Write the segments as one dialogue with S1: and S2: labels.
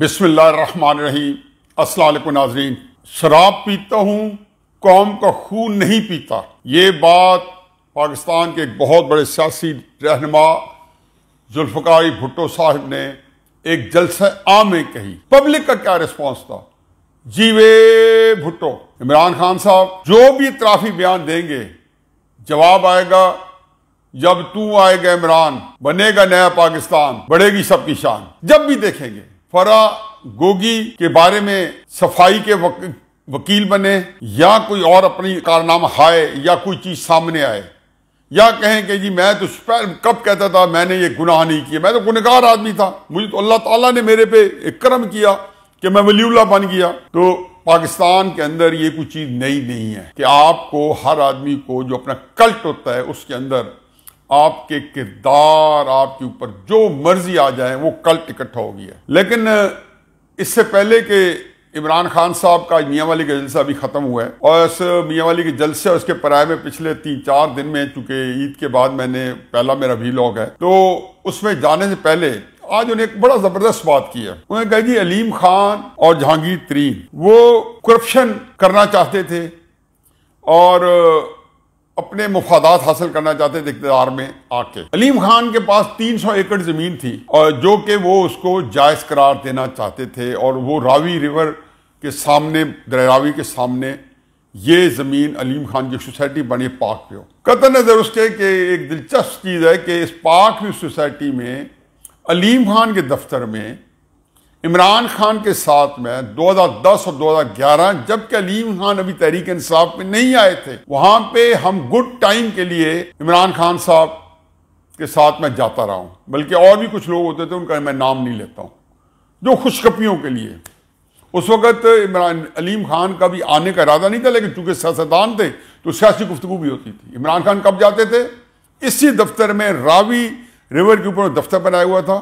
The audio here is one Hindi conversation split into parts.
S1: रही असलकुम नाजरीन शराब पीता हूँ कौम का खून नहीं पीता ये बात पाकिस्तान के एक बहुत बड़े सियासी रहनमा जुल्फकारी भुट्टो साहब ने एक जलसे आम में कही पब्लिक का क्या रिस्पॉन्स था जीवे भुट्टो इमरान खान साहब जो भी इतराफी बयान देंगे जवाब आएगा जब तू आएगा इमरान बनेगा नया पाकिस्तान बढ़ेगी सबकी शान जब भी देखेंगे फरा गोगी के बारे में सफाई के वक, वकील बने या कोई और अपनी कारनामा हाय या कोई चीज सामने आए या कहें कि जी मैं तो कब कहता था मैंने ये गुनाह नहीं किया मैं तो गुनगार आदमी था मुझे तो अल्लाह ताला ने मेरे पे एक करम किया कि मैं वलीउल्ला बन गया तो पाकिस्तान के अंदर ये कोई चीज़ नई नहीं है कि आपको हर आदमी को जो अपना कल्ट होता है उसके अंदर आपके किरदार आपके ऊपर जो मर्जी आ जाए वो कल इकट्ठा हो गया लेकिन इससे पहले के इमरान खान साहब का मियाँ वाली का जलसा अभी ख़त्म हुआ है और इस मियाँ वाली के जलसे और उसके पराए में पिछले तीन चार दिन में चूंकि ईद के बाद मैंने पहला मेरा लॉग है तो उसमें जाने से पहले आज उन्हें एक बड़ा जबरदस्त बात की है उन्होंने कहा जी अलीम खान और जहांगीर तरीन वो करप्शन करना चाहते थे और अपने मुफादात हासिल करना चाहते थे इकतदार में आके अलीम खान के पास 300 एकड़ जमीन थी और जो कि वो उसको जायज करार देना चाहते थे और वो रावी रिवर के सामने दरावी के सामने ये जमीन अलीम खान की सोसाइटी बने पाक पे हो कत नज़र उसके कि एक दिलचस्प चीज़ है कि इस पाक सोसाइटी में अलीम खान के दफ्तर में इमरान खान के साथ में 2010 और 2011 जबकि अलीम खान अभी तहरीक इंसाफ में नहीं आए थे वहां पे हम गुड टाइम के लिए इमरान खान साहब के साथ में जाता रहा हूं बल्कि और भी कुछ लोग होते थे उनका मैं नाम नहीं लेता हूं जो खुशकपियों के लिए उस वक्त इमरान अलीम खान का भी आने का इरादा नहीं था लेकिन चूंकि सियासतदान थे तो सियासी गुफ्तु भी होती थी इमरान खान कब जाते थे इसी दफ्तर में रावी रिवर के ऊपर दफ्तर बनाया हुआ था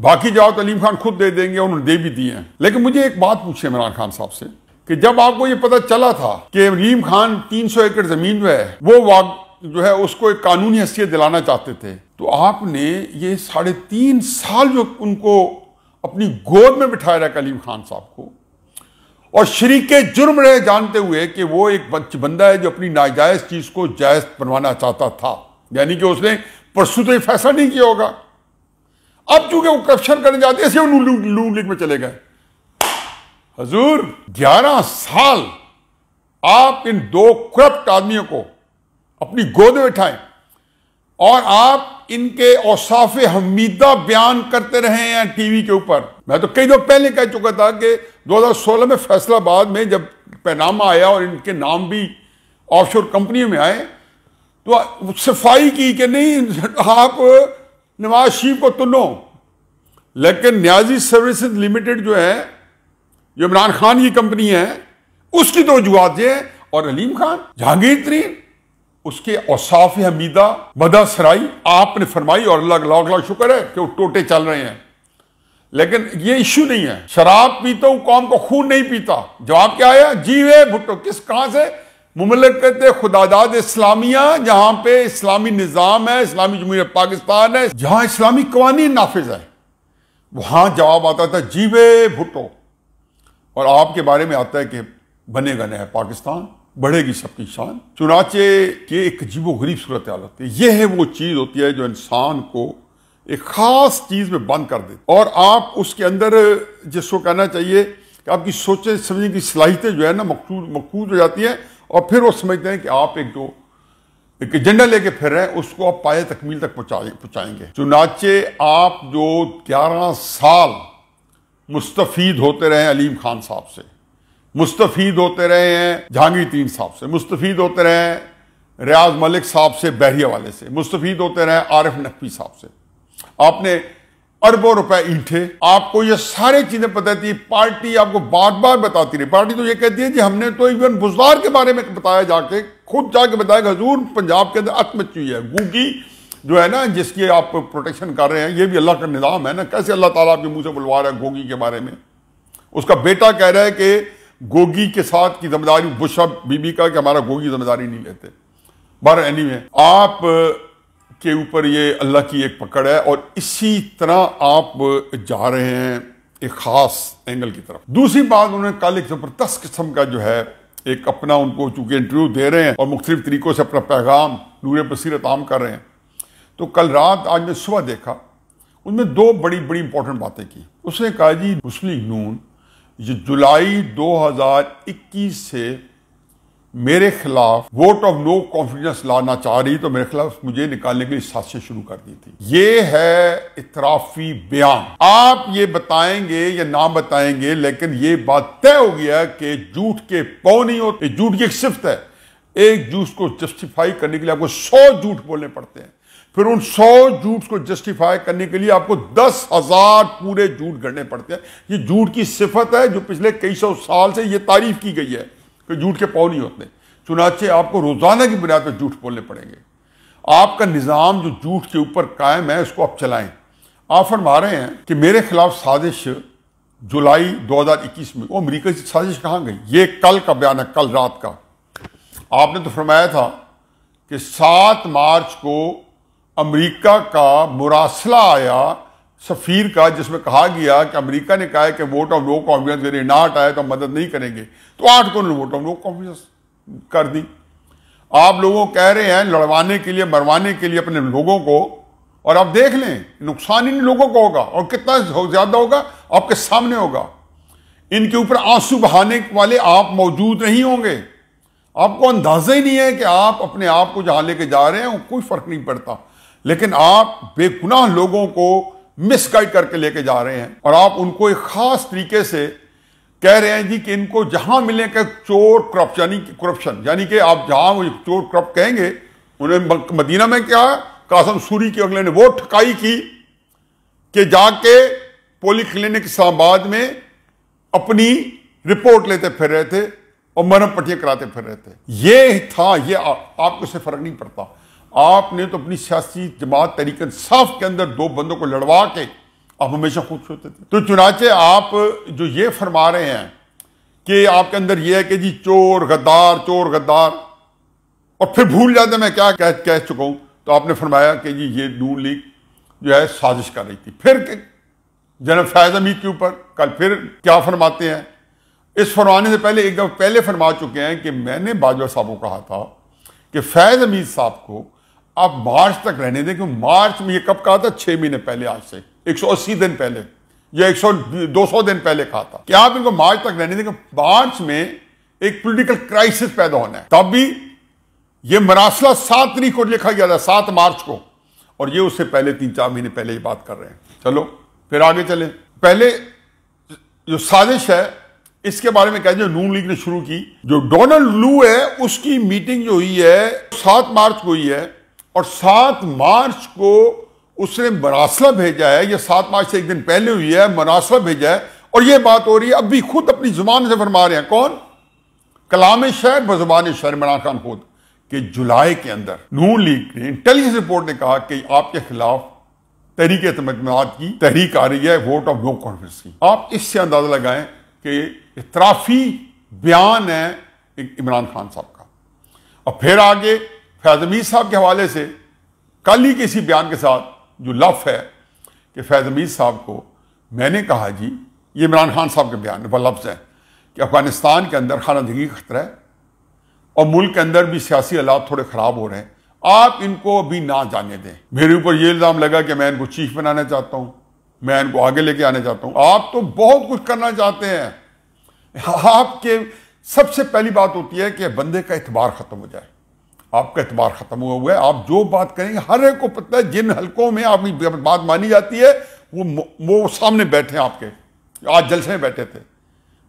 S1: बाकी जाओ तो अलीम खान खुद दे देंगे उन्होंने दे भी दिए हैं लेकिन मुझे एक बात पूछे इमरान खान साहब से कि जब आपको ये पता चला था कि अलीम खान 300 एकड़ जमीन जो है वो वाग जो है उसको एक कानूनी हैसियत दिलाना चाहते थे तो आपने ये साढ़े तीन साल जो उनको अपनी गोद में बिठाया रहा अलीम खान साहब को और शरीक जुर्म रहे जानते हुए कि वो एक बंदा है जो अपनी नाजायज चीज को जायज बनवाना चाहता था यानी कि उसने परसों तो फैसला नहीं किया होगा अब चूंकि वो करप्शन करने जाते इसलिए लू लीग में चले गए हजूर ग्यारह साल आप इन दो करप्ट आदमियों को अपनी गोद में बैठाए और आप इनके औसाफ हमीदा बयान करते रहे हैं टीवी के ऊपर मैं तो कई दिन पहले कह चुका था कि 2016 में फैसलाबाद में जब पैनामा आया और इनके नाम भी ऑफशोर कंपनी में आए तो सफाई की कि नहीं आप नवाज शरीफ को तो लेकिन न्याजी सर्विसेज लिमिटेड जो है जो इमरान खान की कंपनी है उसकी तो वजुआत है और अलीम खान जहांगीर तरीन उसके औसाफ हमीदा बदा सराई आपने फरमाई और अल्लाह का लाख लाख शुक्र है कि वो टोटे चल रहे हैं लेकिन ये इश्यू नहीं है शराब पीता हूं कौम को खून नहीं पीता जवाब क्या आया जीवे भुट्टो किस कहां से ममलकत खुदादाद इस्लामिया जहां पे इस्लामी निज़ाम है इस्लामी जमहूर पाकिस्तान है जहाँ इस्लामी कवानी नाफिज है वहां जवाब आता था जीवे भुटो और आपके बारे में आता है कि बनेगा नया पाकिस्तान बढ़ेगी सबकी शान चुनाचे के एक अजीब गरीब सूरत हाल होती है यह है वो चीज़ होती है जो इंसान को एक ख़ास चीज़ में बंद कर दे और आप उसके अंदर जिसको कहना चाहिए कि आपकी सोचे समझने की सलाहितें जो है ना मकूज हो जाती हैं और फिर वो समझते हैं कि आप एक जो एक एजेंडा लेके फिर रहे हैं उसको आप पाए तकमील तक पहुंचाएंगे चुनाचे आप जो 11 साल मुस्तफीद होते रहे अलीम खान साहब से मुस्तफीद होते रहे हैं जहांगीर तीन साहब से मुस्तफीद होते रहे हैं रियाज मलिक साहब से बहरिया वाले से मुस्तफीद होते रहे आरिफ नकवी साहब से आपने अरबों रुपए ईंठे आपको ये सारी चीजें पता थी तो पार्टी आपको बार बार बताती रही पार्टी तो ये कहती है कि हमने तो इवन बुजार के बारे में बताया जाके खुद जाके बताया हजूर पंजाब के अंदर अतमची है गूगी जो है ना जिसकी आप प्रोटेक्शन कर रहे हैं ये भी अल्लाह का निज़ाम है ना कैसे अल्लाह ताला आपके मुंह से बुलवा रहा है गोगी के बारे में उसका बेटा कह रहा है कि गोगी के साथ की जिम्मेदारी बुशा बीबी का कि हमारा गोगी जिम्मेदारी नहीं लेते बार एनी anyway, आप के ऊपर ये अल्लाह की एक पकड़ है और इसी तरह आप जा रहे हैं एक ख़ास एंगल की तरफ दूसरी बात उन्होंने कल एक ज़बरदस्त किस्म का जो है एक अपना उनको चूंकि इंटरव्यू दे रहे हैं और मुख्तलिफ तरीक़ों से अपना पैगाम नूर बसीरत आम कर रहे हैं तो कल रात आज मैं सुबह देखा उनमें दो बड़ी बड़ी इंपॉर्टेंट बातें की उसने कहा जी मुस्लिम नून ये जुलाई 2021 से मेरे खिलाफ वोट ऑफ नो कॉन्फिडेंस लाना चाह रही तो मेरे खिलाफ मुझे निकालने के लिए साजिश शुरू कर दी थी ये है इतराफी बयान आप ये बताएंगे या ना बताएंगे लेकिन ये बात तय हो गया कि झूठ के पौ नहीं होते झूठ की एक सिफ्त है एक झूठ को जस्टिफाई करने के लिए आपको सौ झूठ बोलने पड़ते हैं फिर उन सौ झूठ को जस्टिफाई करने के लिए आपको दस हजार पूरे झूठ गढ़ने पड़ते हैं ये झूठ की सिफत है जो पिछले कई सौ साल से ये तारीफ की गई है कि झूठ के पाव नहीं होते चुनाचे आपको रोज़ाना की बुनियाद पर झूठ बोलने पड़ेंगे आपका निज़ाम जो झूठ के ऊपर कायम है उसको आप चलाएं आप फरमा रहे हैं कि मेरे खिलाफ साजिश जुलाई 2021 में वो अमरीका की साजिश कहाँ गई ये कल का बयान है कल रात का आपने तो फरमाया था कि सात मार्च को अमरीका का मुरासला आया सफ़ीर का जिसमें कहा गया कि अमेरिका ने कहा है कि वोट ऑफ नो कॉन्फिडेंस यदि नाट आए तो हम मदद नहीं करेंगे तो आठ को वोट ऑफ नो कॉन्फिडेंस कर दी आप लोगों कह रहे हैं लड़वाने के लिए मरवाने के लिए अपने लोगों को और आप देख लें नुकसान इन लोगों को होगा और कितना ज़्यादा होगा आपके सामने होगा इनके ऊपर आंसू बहाने वाले आप मौजूद नहीं होंगे आपको अंदाजा ही नहीं है कि आप अपने आप को जहां लेके जा रहे हैं कोई फर्क नहीं पड़ता लेकिन आप बेगुनाह लोगों को मिसगाइड करके लेके जा रहे हैं और आप उनको एक खास तरीके से कह रहे हैं जी कि इनको जहां मिले का चोर करप्शन यानी करप्शन यानी कि आप जहां चोर करप्ट कहेंगे उन्हें मदीना में क्या कासम सूरी के अगले ने वो ठकाई की कि जाके पोली क्लिनिक इस्लामाबाद में अपनी रिपोर्ट लेते फिर रहे थे और मरम पटिया कराते फिर रहे थे ये था ये आपको से फर्क नहीं पड़ता आपने तो अपनी सियासी जमात तरीक साफ के अंदर दो बंदों को लड़वा के आप हमेशा खुश होते थे तो चुनाचे आप जो ये फरमा रहे हैं कि आपके अंदर ये है कि जी चोर गद्दार चोर गद्दार और फिर भूल जाते मैं क्या कह कह चुका हूं तो आपने फरमाया कि जी ये नून लीग जो है साजिश कर रही थी फिर जनरल फैज अमीद के ऊपर कल फिर क्या फरमाते हैं इस फरमाने से पहले एक दफा पहले फरमा चुके हैं कि मैंने बाजवा साहब को कहा था कि फैज अमीद साहब को आप मार्च तक रहने दें क्योंकि मार्च में ये कब कहा था छह महीने पहले आज से 180 दिन पहले या 100 200 दिन पहले कहा था क्या आप इनको मार्च तक रहने दें मार्च में एक पॉलिटिकल क्राइसिस पैदा होना है तब भी ये मरासला सात तरीक को लिखा गया था सात मार्च को और ये उससे पहले तीन चार महीने पहले ये बात कर रहे हैं चलो फिर आगे चले पहले जो साजिश है इसके बारे में कहते नून लीग ने शुरू की जो डोनाल्ड लू है उसकी मीटिंग जो हुई है सात मार्च को हुई है और सात मार्च को उसने मरासला भेजा है या सात मार्च से एक दिन पहले हुई है मरासला भेजा है और यह बात हो रही है अब भी खुद अपनी जुबान से फरमा रहे हैं कौन कलाम शहर बजुबान शहर इमरान खान खुद के जुलाई के अंदर नू लीग ने इंटेलिजेंस रिपोर्ट ने कहा कि आपके खिलाफ तहरीक तमदनात की तहरीक आ रही है वोट ऑफ नो कॉन्फ्रेंस की आप इससे अंदाजा लगाएं कि इतराफी बयान है इमरान खान साहब का और फिर आगे फैज़ अमीर साहब के हवाले से कल ही किसी बयान के साथ जो लफ है कि फैज़ अमीर साहब को मैंने कहा जी ये इमरान खान साहब के बयान वह लफ्ज़ है कि अफगानिस्तान के अंदर खाना का खतरा है और मुल्क के अंदर भी सियासी हालात थोड़े ख़राब हो रहे हैं आप इनको अभी ना जाने दें मेरे ऊपर ये इल्ज़ाम लगा कि मैं इनको चीफ बनाना चाहता हूँ मैं इनको आगे लेके आना चाहता हूँ आप तो बहुत कुछ करना चाहते हैं आपके सबसे पहली बात होती है कि बंदे का एतबार ख़त्म हो जाए आपका एतबार ख़त्म हुआ हुआ है आप जो बात करेंगे हर एक को पता है जिन हलकों में आपकी बात मानी जाती है वो वो सामने बैठे हैं आपके आज जलसे में बैठे थे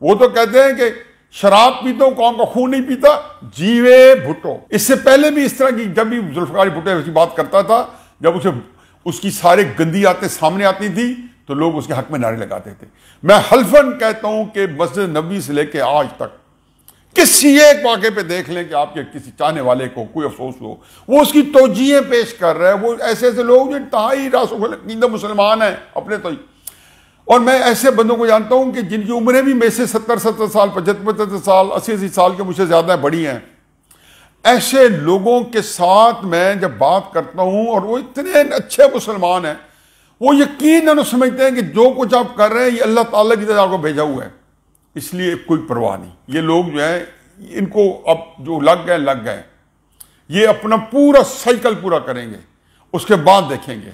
S1: वो तो कहते हैं कि शराब पीता कौन का खून नहीं पीता जीवे भुट्टो इससे पहले भी इस तरह की जब भी जुल्फकारी भुट्टे उसकी बात करता था जब उसे उसकी सारे गंदी आते सामने आती थी तो लोग उसके हक में नारे लगाते थे मैं हल्फन कहता हूं कि मस्जिद नबी से लेकर आज तक किसी एक मौके पे देख लें कि आपके किसी चाहने वाले को कोई अफसोस हो वो उसकी तोजिए पेश कर रहे हैं वो ऐसे ऐसे लोग जो इंतहाई रासों मुसलमान हैं अपने तो और मैं ऐसे बंदों को जानता हूं कि जिनकी उम्रें भी मेरे से सत्तर सत्तर साल पचहत्तर पचहत्तर साल अस्सी अस्सी साल के मुझसे ज़्यादा बड़ी हैं ऐसे लोगों के साथ मैं जब बात करता हूं और वो इतने अच्छे मुसलमान हैं वो यकीन समझते हैं कि जो कुछ आप कर रहे हैं ये अल्लाह ताला की तरह आपको भेजा हुआ है इसलिए कोई परवाह नहीं ये लोग जो है इनको अब जो लग गए लग गए ये अपना पूरा साइकिल पूरा करेंगे उसके बाद देखेंगे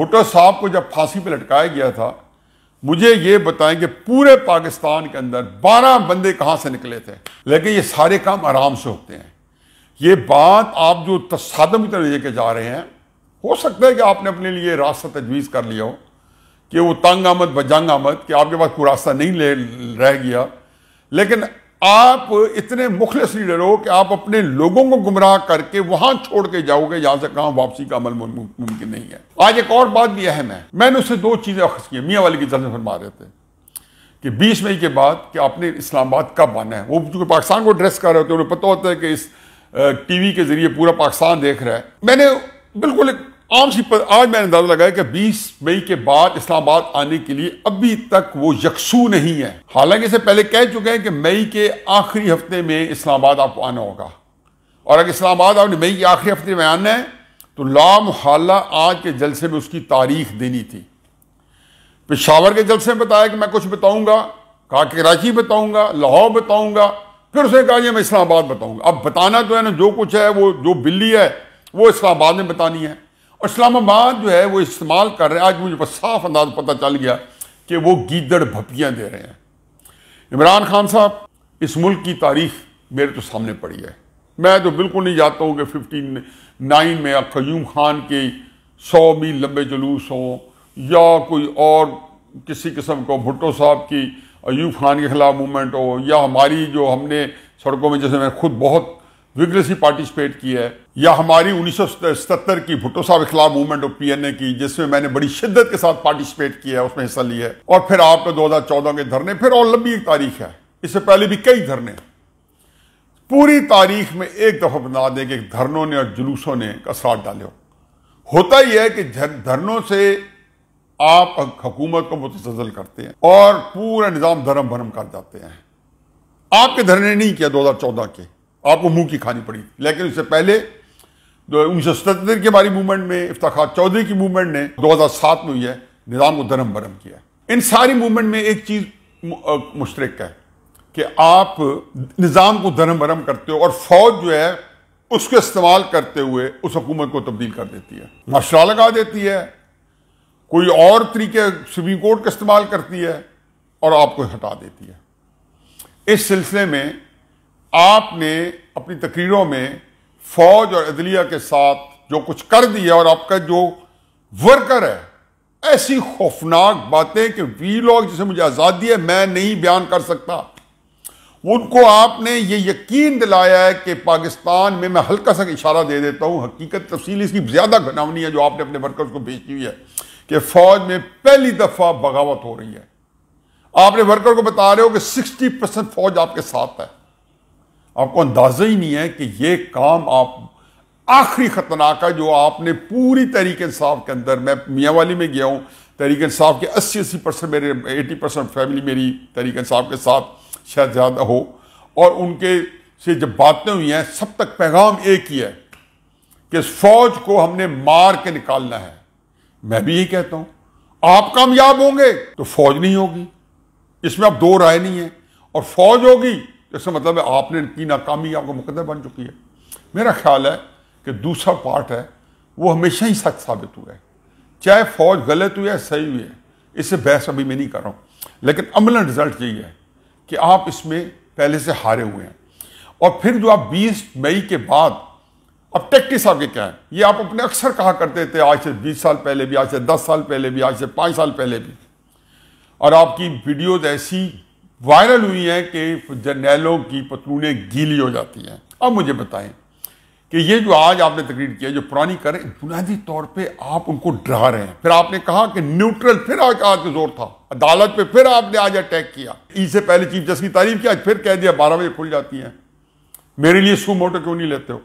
S1: भुट्टो साहब को जब फांसी पर लटकाया गया था मुझे ये बताएं कि पूरे पाकिस्तान के अंदर 12 बंदे कहाँ से निकले थे लेकिन ये सारे काम आराम से होते हैं ये बात आप जो तस्दम की तरह लेके जा रहे हैं हो सकता है कि आपने अपने लिए रास्ता तजवीज़ कर लिया हो कि वो तंग आमद बजंग आमद कि आपके पास कोई रास्ता नहीं ले रह गया लेकिन आप इतने मुखलस लीडर हो कि आप अपने लोगों को गुमराह करके वहां छोड़ के जाओगे यहां से कहा वापसी का अमल मुमकिन नहीं है आज एक और बात भी अहम है मैंने उससे दो चीजें अखज की मियाँ वाली की जल्द फरमा रहे थे कि 20 मई के बाद कि आपने इस्लामाबाद कब आना है वो चूंकि पाकिस्तान को ड्रेस कर रहे होते उन्हें पता होता है कि इस टीवी के जरिए पूरा पाकिस्तान देख रहा है मैंने बिल्कुल एक आम सी पर आज मैंने अंदाजा लगाया कि 20 मई के बाद इस्लामाबाद आने के लिए अभी तक वो यकसू नहीं है हालांकि इसे पहले कह चुके हैं कि मई के आखिरी हफ्ते में इस्लामाबाद आपको आना होगा और अगर इस्लामाबाद आपने मई के आखिरी हफ्ते में आना है तो लाम हाला आज के जलसे में उसकी तारीख देनी थी पेशावर के जलसे में बताया कि मैं कुछ बताऊंगा कहा कि कराची बताऊंगा लाहौर बताऊंगा फिर उसने कहा मैं इस्लामाबाद बताऊंगा अब बताना तो है ना जो कुछ है वो जो बिल्ली है वो इस्लामाबाद में बतानी है और इस्लामाबाद जो है वो इस्तेमाल कर रहे हैं आज मुझे बस साफ अंदाज पता चल गया कि वो गीदड़ भपियाँ दे रहे हैं इमरान खान साहब इस मुल्क की तारीख मेरे तो सामने पड़ी है मैं तो बिल्कुल नहीं जाता हूँ कि फिफ्टीन नाइन में क्यूम खान के सौ मील लंबे जुलूस हों या कोई और किसी किस्म को भुट्टो साहब की अयूब खान के खिलाफ मूवमेंट हो या हमारी जो हमने सड़कों में जैसे मैं खुद बहुत विग्रेसली पार्टिसिपेट की है या हमारी उन्नीस की भुट्टो साहब इखला मूवमेंट ऑफ पीएनए की जिसमें मैंने बड़ी शिद्दत के साथ पार्टिसिपेट किया है उसमें हिस्सा लिया है और फिर आपका 2014 के धरने फिर और लंबी एक तारीख है इससे पहले भी कई धरने पूरी तारीख में एक दफा बना दें कि धरनों ने और जुलूसों ने कसरात डाले हो होता ही है कि धरनों से आप हुकूमत को मुतजल करते हैं और पूरा निज़ाम धर्म भरम कर जाते हैं आपके धरने नहीं किया 2014 के आपको मुंह की खानी पड़ी लेकिन उससे पहले उन्नीस सौ सतहत्तर की मूवमेंट में इफ्तार चौधरी की मूवमेंट ने 2007 में हुई है निज़ाम को धर्म भरम किया इन सारी मूवमेंट में एक चीज़ मुश्तरक है कि आप निज़ाम को धर्म भरम करते हो और फौज जो है उसको इस्तेमाल करते हुए उस हकूमत को तब्दील कर देती है मशा लगा देती है कोई और तरीके सुप्रीम कोर्ट का इस्तेमाल करती है और आपको हटा देती है इस सिलसिले में आपने अपनी तकरीरों में फौज और अदलिया के साथ जो कुछ कर दिया और आपका जो वर्कर है ऐसी खौफनाक बातें कि वी लोग जिसे मुझे आज़ादी है मैं नहीं बयान कर सकता उनको आपने ये यकीन दिलाया है कि पाकिस्तान में मैं हल्का सा इशारा दे देता हूं हकीकत तफसील इसकी ज़्यादा घनावनी है जो आपने अपने वर्कर्स को भेजी हुई है कि फौज में पहली दफ़ा बगावत हो रही है आपने वर्कर को बता रहे हो कि सिक्सटी परसेंट फौज आपके साथ है आपको अंदाजा ही नहीं है कि ये काम आप आखिरी खतरनाक है जो आपने पूरी तरीके इंसाफ के अंदर मैं मियाँ वाली में गया हूँ तरीके इंसाफ के अस्सी अस्सी परसेंट मेरे एटी परसेंट फैमिली मेरी तरीके इंसाफ के साथ शायद ज़्यादा हो और उनके से जब बातें हुई हैं सब तक पैगाम एक ही है कि फौज को हमने मार के निकालना है मैं भी यही कहता हूँ आप कामयाब होंगे तो फौज नहीं होगी इसमें अब दो राय नहीं है और फौज होगी इसका मतलब है आपने की नाकामी आपको मुकदर बन चुकी है मेरा ख्याल है कि दूसरा पार्ट है वो हमेशा ही सच साबित हुआ है चाहे फौज गलत हुई है सही हुई है इससे बहस अभी मैं नहीं कर रहा हूँ लेकिन अमला रिजल्ट यही है कि आप इसमें पहले से हारे हुए हैं और फिर जो आप 20 मई के बाद अब टेक्टिस आपके क्या है ये आप अपने अक्सर कहा करते थे आज से 20 साल पहले भी आज से 10 साल पहले भी आज से 5 साल पहले भी और आपकी वीडियोज ऐसी वायरल हुई हैं कि जर्नैलों की पतलूने गीली हो जाती हैं अब मुझे बताएं कि ये जो आज आपने तकरीर किया जो पुरानी करें बुनियादी तौर पे आप उनको डरा रहे हैं फिर आपने कहा कि न्यूट्रल फिर आज आज जोर था अदालत पे फिर आपने आज अटैक किया इससे पहले चीफ जस्टिस की तारीफ की आज फिर कह दिया बारह बजे खुल जाती हैं मेरे लिए इसको मोटर क्यों नहीं लेते हो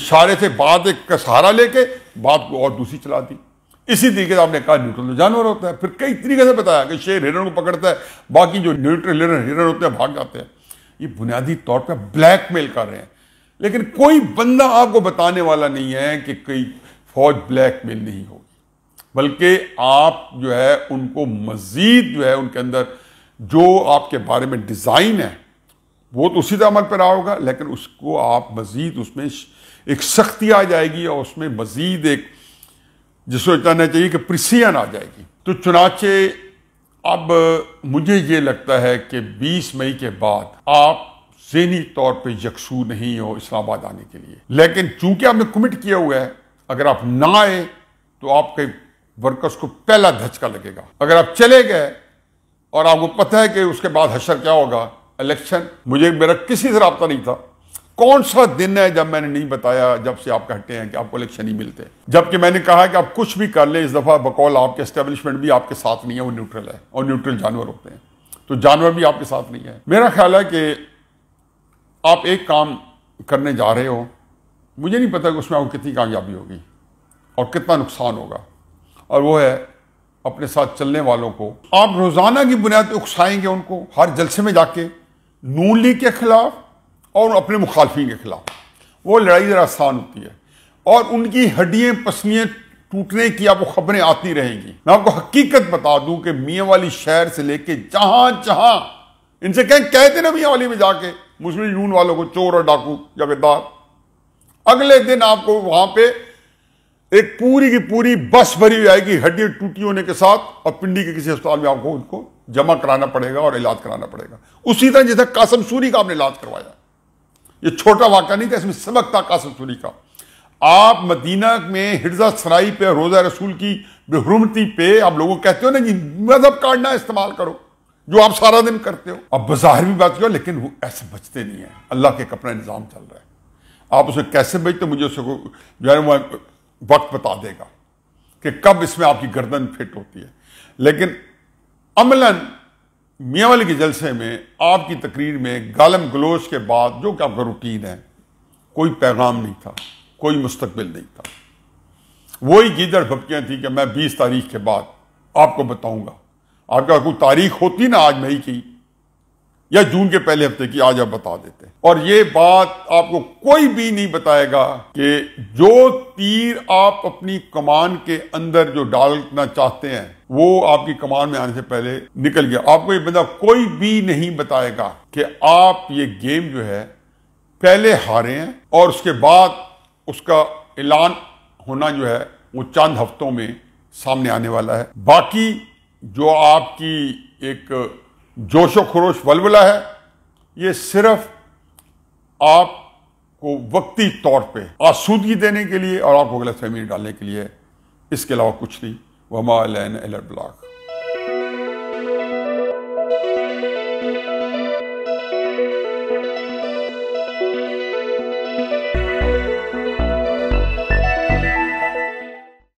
S1: इशारे से बात एक का सहारा लेके बात को और दूसरी चला दी इसी तरीके से आपने कहा न्यूट्रल तो जानवर होता है फिर कई तरीके से बताया कि शेर हिरण को पकड़ता है बाकी जो न्यूट्रल हिरण हिरण होते हैं भाग जाते हैं ये बुनियादी तौर पर ब्लैकमेल कर रहे हैं लेकिन कोई बंदा आपको बताने वाला नहीं है कि कई फौज ब्लैकमेल नहीं होगी बल्कि आप जो है उनको मजीद जो है उनके अंदर जो आपके बारे में डिज़ाइन है वो तो उसी तमल पर रहा होगा लेकिन उसको आप मजीद उसमें एक सख्ती आ जाएगी और उसमें मजीद एक जिसको जानना चाहिए कि प्रिसियन आ जाएगी तो चुनाचे अब मुझे ये लगता है कि 20 मई के बाद आप जहनी तौर पे यकसू नहीं हो इस्लामाबाद आने के लिए लेकिन चूंकि आपने कमिट किया हुआ है अगर आप ना आए तो आपके वर्कर्स को पहला धचका लगेगा अगर आप चले गए और आपको पता है कि उसके बाद हशर क्या होगा इलेक्शन मुझे मेरा किसी से रबता नहीं था कौन सा दिन है जब मैंने नहीं बताया जब से आप कहते हैं कि आपको इलेक्शन नहीं मिलते जबकि मैंने कहा कि आप कुछ भी कर लें इस दफ़ा बकौल आपके इस्टेब्लिशमेंट भी आपके साथ नहीं है वो न्यूट्रल है और न्यूट्रल जानवर होते हैं तो जानवर भी आपके साथ नहीं है मेरा ख्याल है कि आप एक काम करने जा रहे हो मुझे नहीं पता कि उसमें आपको कितनी कामयाबी होगी और कितना नुकसान होगा और वो है अपने साथ चलने वालों को आप रोज़ाना की बुनियाद उकसाएंगे उनको हर जलसे में जाके नून लीग के खिलाफ और अपने मुखालफी के खिलाफ वो लड़ाई ज़रा आसान होती है और उनकी हड्डियाँ पसलियाँ टूटने की आपको खबरें आती रहेंगी मैं आपको हकीकत बता दूं कि मियाँ वाली शहर से लेके जहां जहां इनसे कहें कहते ना मियाँ वाली में जाके मुस्लिम यून वालों को चोर और डाकू या अगले दिन आपको वहां पे एक पूरी की पूरी बस भरी हुई आएगी हड्डियां टूटी होने के साथ और पिंडी के किसी अस्पताल में आपको उनको जमा कराना पड़ेगा और इलाज कराना पड़ेगा उसी तरह जैसे कासम सूरी का आपने इलाज करवाया ये छोटा वाक्य नहीं था इसमें सबक था कासम सूरी का आप मदीना में हिर्जा सराई पे रोज़ा रसूल की बेहरमती पे आप लोगों कहते हो ना कि मजहब काटना इस्तेमाल करो जो आप सारा दिन करते हो अब बाहर भी बात करो लेकिन वो ऐसे बचते नहीं हैं अल्लाह के अपना निज़ाम चल रहा है आप उसे कैसे बचते मुझे उसे जो है वह वक्त बता देगा कि कब इसमें आपकी गर्दन फिट होती है लेकिन अमलन मियावल के जलसे में आपकी तकरीर में गालम गलोश के बाद जो कि आपका रूटीन है कोई पैगाम नहीं था कोई मुस्तबिल नहीं था वही गीदड़ भपकियाँ थी कि मैं बीस तारीख के बाद आपको बताऊंगा आपका कोई तारीख होती ना आज मई की या जून के पहले हफ्ते की आज आप बता देते हैं और ये बात आपको कोई भी नहीं बताएगा कि जो तीर आप अपनी कमान के अंदर जो डालना चाहते हैं वो आपकी कमान में आने से पहले निकल गया आपको ये बंदा कोई भी नहीं बताएगा कि आप ये गेम जो है पहले हारे हैं और उसके बाद उसका ऐलान होना जो है वो चंद हफ्तों में सामने आने वाला है बाकी जो आपकी एक जोशो खरोश वलवला है ये सिर्फ आपको वक्ती तौर पे आसूदगी देने के लिए और आपको गलत फहमी डालने के लिए इसके अलावा कुछ नहीं وما لنا الى البلاغ